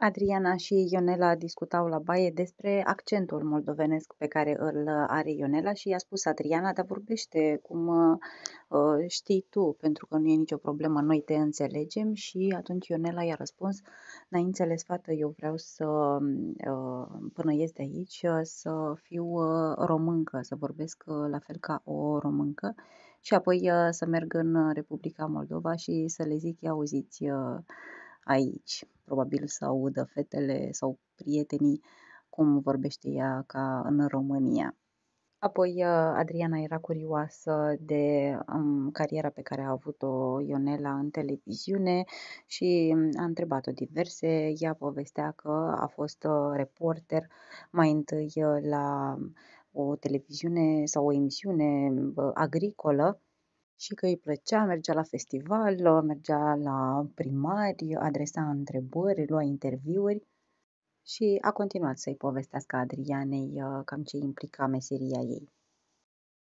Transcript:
Adriana și Ionela discutau la baie despre accentul moldovenesc pe care îl are Ionela și i-a spus Adriana, dar vorbește cum uh, știi tu, pentru că nu e nicio problemă, noi te înțelegem și atunci Ionela i-a răspuns, n-ai înțeles fată, eu vreau să, uh, până ies de aici, să fiu uh, româncă, să vorbesc uh, la fel ca o româncă și apoi uh, să merg în Republica Moldova și să le zic, ia auziți, uh, aici. Probabil să audă fetele sau prietenii cum vorbește ea ca în România. Apoi uh, Adriana era curioasă de um, cariera pe care a avut-o Ionela în televiziune și um, a întrebat-o diverse. Ea povestea că a fost uh, reporter mai întâi uh, la um, o televiziune sau o emisiune agricolă și că îi plăcea, mergea la festival, mergea la primari, adresa întrebări, lua interviuri și a continuat să-i povestească Adrianei uh, cam ce implica meseria ei.